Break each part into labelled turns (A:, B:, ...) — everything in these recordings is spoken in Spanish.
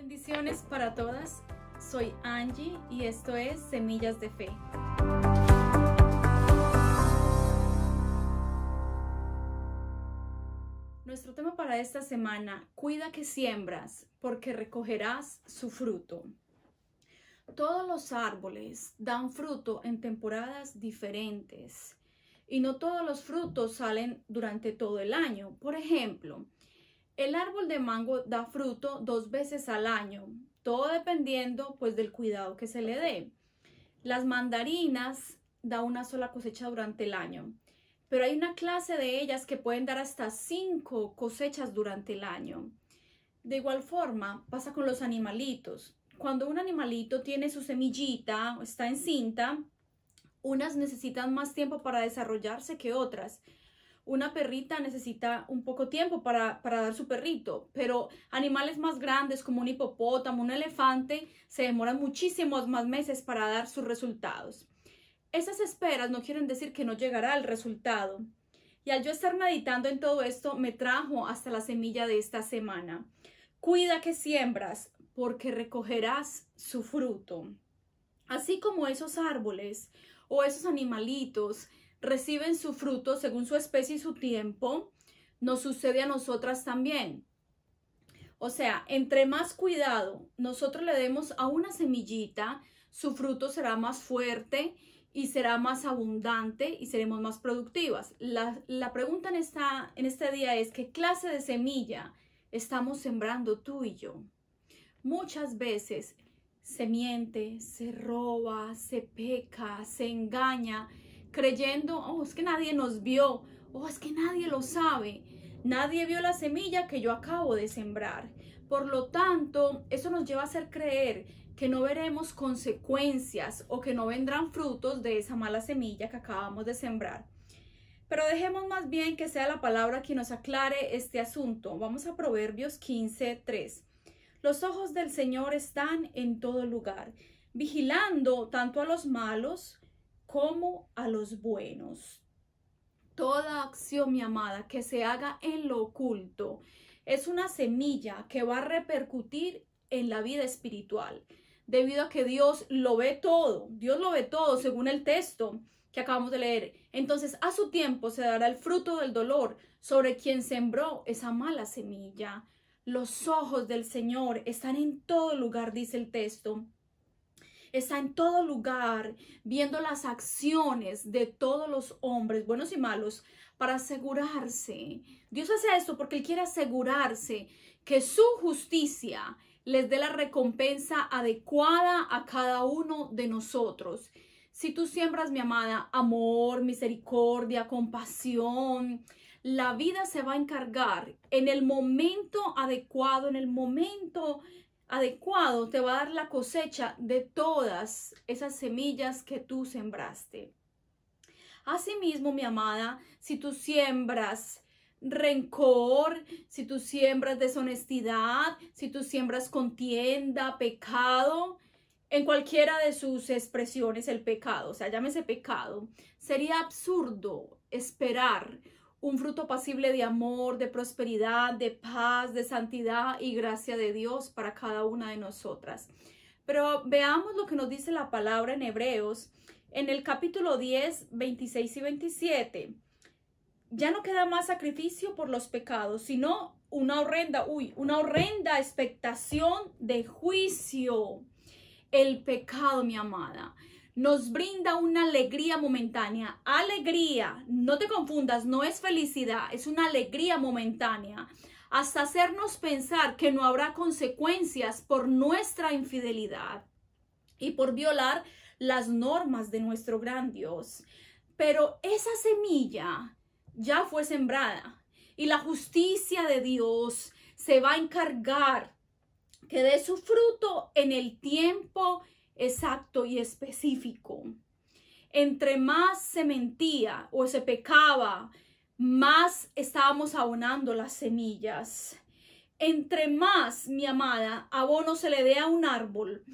A: Bendiciones para todas. Soy Angie y esto es Semillas de Fe. Nuestro tema para esta semana, cuida que siembras porque recogerás su fruto. Todos los árboles dan fruto en temporadas diferentes y no todos los frutos salen durante todo el año. Por ejemplo, el árbol de mango da fruto dos veces al año, todo dependiendo pues del cuidado que se le dé. Las mandarinas da una sola cosecha durante el año, pero hay una clase de ellas que pueden dar hasta cinco cosechas durante el año. De igual forma pasa con los animalitos. Cuando un animalito tiene su semillita, o está en cinta, unas necesitan más tiempo para desarrollarse que otras una perrita necesita un poco tiempo para, para, dar su perrito, pero animales más grandes como un hipopótamo, un elefante, se demoran muchísimos más meses para dar sus resultados. Esas esperas no quieren decir que no llegará el resultado. Y al yo estar meditando en todo esto, me trajo hasta la semilla de esta semana. Cuida que siembras, porque recogerás su fruto. Así como esos árboles o esos animalitos reciben su fruto según su especie y su tiempo, nos sucede a nosotras también. O sea, entre más cuidado nosotros le demos a una semillita, su fruto será más fuerte y será más abundante y seremos más productivas. La, pregunta en, esta, en este día es, ¿qué clase de semilla estamos sembrando tú y yo? Muchas veces se miente, se roba, se peca, se engaña creyendo, oh, es que nadie nos vio, oh, es que nadie lo sabe, nadie vio la semilla que yo acabo de sembrar. Por lo tanto, eso nos lleva a hacer creer que no veremos consecuencias o que no vendrán frutos de esa mala semilla que acabamos de sembrar. Pero dejemos más bien que sea la palabra quien nos aclare este asunto. Vamos a Proverbios 15:3. Los ojos del Señor están en todo lugar, vigilando tanto a los malos como a los buenos. Toda acción, mi amada, que se haga en lo oculto, es una semilla que va a repercutir en la vida espiritual, debido a que Dios lo ve todo, Dios lo ve todo según el texto que acabamos de leer. Entonces, a su tiempo se dará el fruto del dolor sobre quien sembró esa mala semilla. Los ojos del Señor están en todo lugar, dice el texto, está en todo lugar viendo las acciones de todos los hombres, buenos y malos, para asegurarse. Dios hace esto porque Él quiere asegurarse que su justicia les dé la recompensa adecuada a cada uno de nosotros. Si tú siembras, mi amada, amor, misericordia, compasión, la vida se va a encargar en el momento adecuado, en el momento adecuado te va a dar la cosecha de todas esas semillas que tú sembraste. Asimismo, mi amada, si tú siembras rencor, si tú siembras deshonestidad, si tú siembras contienda, pecado, en cualquiera de sus expresiones el pecado, o sea, llámese pecado, sería absurdo esperar un fruto pasible de amor, de prosperidad, de paz, de santidad y gracia de Dios para cada una de nosotras. Pero veamos lo que nos dice la palabra en Hebreos en el capítulo 10, 26 y 27. Ya no queda más sacrificio por los pecados, sino una horrenda, uy, una horrenda expectación de juicio. El pecado, mi amada nos brinda una alegría momentánea. Alegría, no te confundas, no es felicidad, es una alegría momentánea. Hasta hacernos pensar que no habrá consecuencias por nuestra infidelidad y por violar las normas de nuestro gran Dios. Pero esa semilla ya fue sembrada y la justicia de Dios se va a encargar que dé su fruto en el tiempo exacto y específico. Entre más se mentía o se pecaba, más estábamos abonando las semillas. Entre más, mi amada, abono se le dé a un árbol,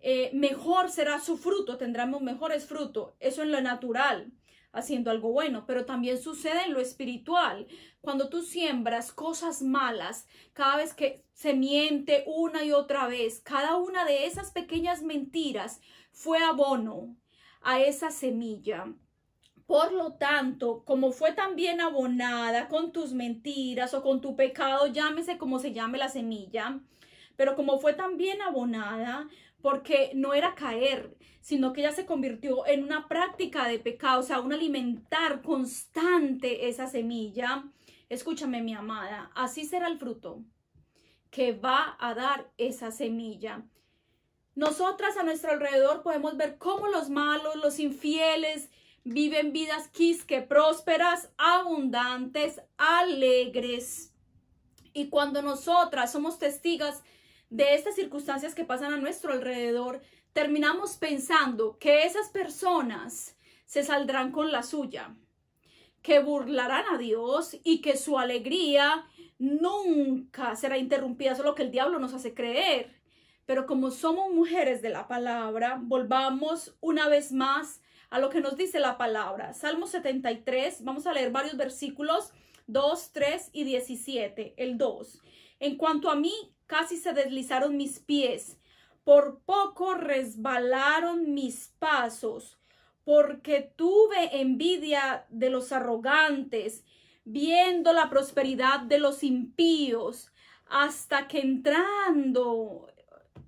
A: eh, mejor será su fruto, tendremos mejores frutos. Eso es lo natural haciendo algo bueno, pero también sucede en lo espiritual. Cuando tú siembras cosas malas, cada vez que se miente una y otra vez, cada una de esas pequeñas mentiras fue abono a esa semilla. Por lo tanto, como fue también abonada con tus mentiras o con tu pecado, llámese como se llame la semilla, pero como fue también abonada, porque no era caer, sino que ya se convirtió en una práctica de pecado, o sea, un alimentar constante esa semilla. Escúchame, mi amada, así será el fruto que va a dar esa semilla. Nosotras a nuestro alrededor podemos ver cómo los malos, los infieles, viven vidas quisque prósperas, abundantes, alegres. Y cuando nosotras somos testigas de estas circunstancias que pasan a nuestro alrededor, terminamos pensando que esas personas se saldrán con la suya, que burlarán a Dios y que su alegría nunca será interrumpida, solo que el diablo nos hace creer. Pero como somos mujeres de la palabra, volvamos una vez más a lo que nos dice la palabra. Salmo 73, vamos a leer varios versículos, 2, 3 y 17, el 2. En cuanto a mí, casi se deslizaron mis pies, por poco resbalaron mis pasos, porque tuve envidia de los arrogantes, viendo la prosperidad de los impíos, hasta que entrando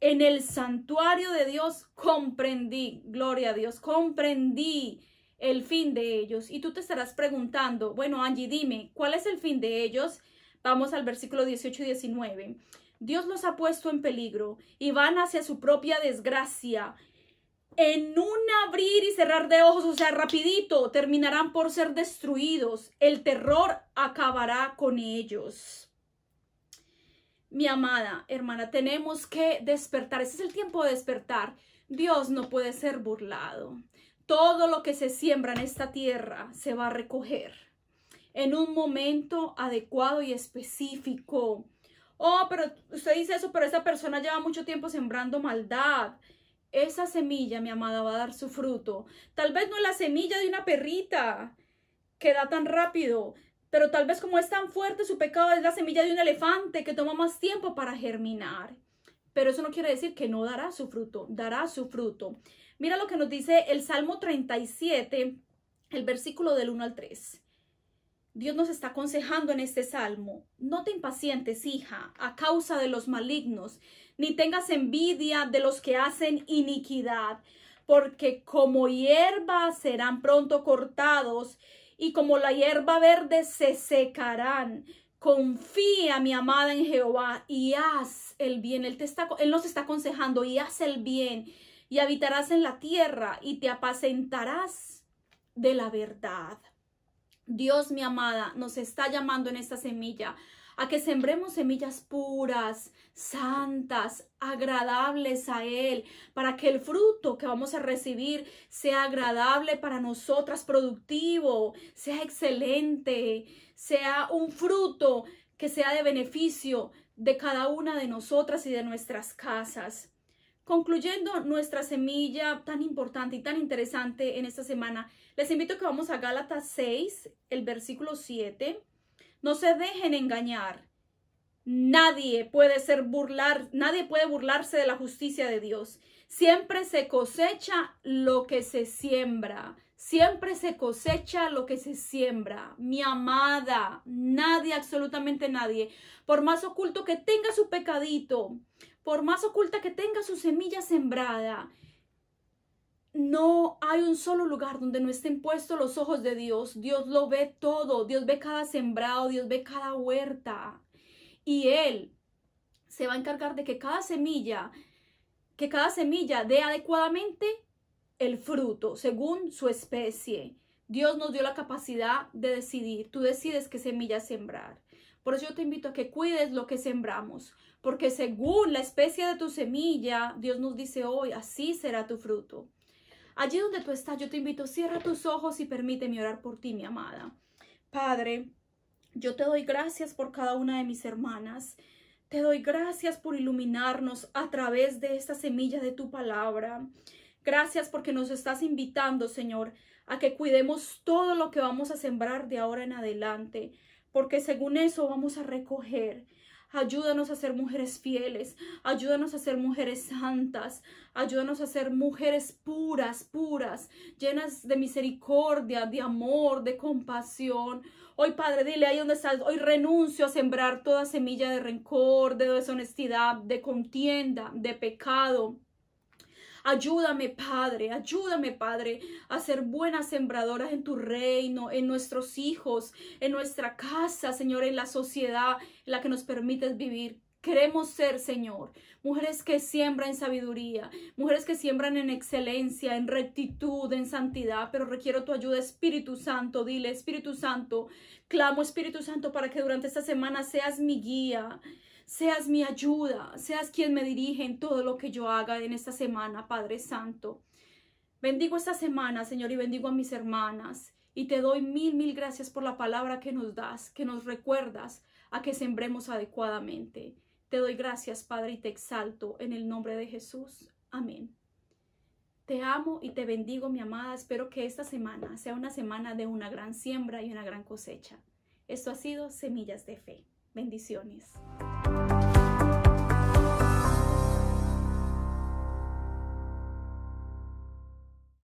A: en el santuario de Dios comprendí, gloria a Dios, comprendí el fin de ellos. Y tú te estarás preguntando, bueno, Angie, dime, ¿cuál es el fin de ellos? Vamos al versículo 18 y 19. Dios los ha puesto en peligro y van hacia su propia desgracia. En un abrir y cerrar de ojos, o sea, rapidito, terminarán por ser destruidos. El terror acabará con ellos. Mi amada hermana, tenemos que despertar. Este es el tiempo de despertar. Dios no puede ser burlado. Todo lo que se siembra en esta tierra se va a recoger en un momento adecuado y específico oh, pero usted dice eso, pero esa persona lleva mucho tiempo sembrando maldad. Esa semilla, mi amada, va a dar su fruto. Tal vez no es la semilla de una perrita que da tan rápido, pero tal vez como es tan fuerte su pecado es la semilla de un elefante que toma más tiempo para germinar. Pero eso no quiere decir que no dará su fruto, dará su fruto. Mira lo que nos dice el Salmo 37, el versículo del 1 al 3. Dios nos está aconsejando en este salmo, no te impacientes, hija, a causa de los malignos, ni tengas envidia de los que hacen iniquidad, porque como hierba serán pronto cortados, y como la hierba verde se secarán. Confía, mi amada, en Jehová, y haz el bien. Él, él nos está aconsejando, y haz el bien, y habitarás en la tierra, y te apacentarás de la verdad. Dios, mi amada, nos está llamando en esta semilla a que sembremos semillas puras, santas, agradables a Él, para que el fruto que vamos a recibir sea agradable para nosotras, productivo, sea excelente, sea un fruto que sea de beneficio de cada una de nosotras y de nuestras casas. Concluyendo nuestra semilla tan importante y tan interesante en esta semana, les invito a que vamos a Gálatas 6, el versículo 7. No se dejen engañar. Nadie puede ser burlar, nadie puede burlarse de la justicia de Dios. Siempre se cosecha lo que se siembra. Siempre se cosecha lo que se siembra. Mi amada, nadie, absolutamente nadie, por más oculto que tenga su pecadito, por más oculta que tenga su semilla sembrada, no hay un solo lugar donde no estén puestos los ojos de Dios. Dios lo ve todo, Dios ve cada sembrado, Dios ve cada huerta. Y Él se va a encargar de que cada semilla, que cada semilla dé adecuadamente el fruto según su especie. Dios nos dio la capacidad de decidir. Tú decides qué semilla sembrar. Por eso yo te invito a que cuides lo que sembramos, porque según la especie de tu semilla, Dios nos dice hoy, así será tu fruto. Allí donde tú estás, yo te invito, cierra tus ojos y permíteme orar por ti, mi amada. Padre, yo te doy gracias por cada una de mis hermanas. Te doy gracias por iluminarnos a través de esta semilla de tu palabra. Gracias porque nos estás invitando, Señor, a que cuidemos todo lo que vamos a sembrar de ahora en adelante, porque según eso vamos a recoger. Ayúdanos a ser mujeres fieles, ayúdanos a ser mujeres santas, ayúdanos a ser mujeres puras, puras, llenas de misericordia, de amor, de compasión. Hoy, Padre, dile ahí donde estás, hoy renuncio a sembrar toda semilla de rencor, de deshonestidad, de contienda, de pecado Ayúdame, Padre, ayúdame, Padre, a ser buenas sembradoras en tu reino, en nuestros hijos, en nuestra casa, Señor, en la sociedad en la que nos permites vivir. Queremos ser, Señor, mujeres que siembran en sabiduría, mujeres que siembran en excelencia, en rectitud, en santidad, pero requiero tu ayuda, Espíritu Santo. Dile, Espíritu Santo, clamo, Espíritu Santo, para que durante esta semana seas mi guía, seas mi ayuda, seas quien me dirige en todo lo que yo haga en esta semana, Padre Santo. Bendigo esta semana, Señor, y bendigo a mis hermanas. Y te doy mil, mil gracias por la palabra que nos das, que nos recuerdas a que sembremos adecuadamente. Te doy gracias, Padre, y te exalto en el nombre de Jesús. Amén. Te amo y te bendigo, mi amada. Espero que esta semana sea una semana de una gran siembra y una gran cosecha. Esto ha sido Semillas de Fe. Bendiciones.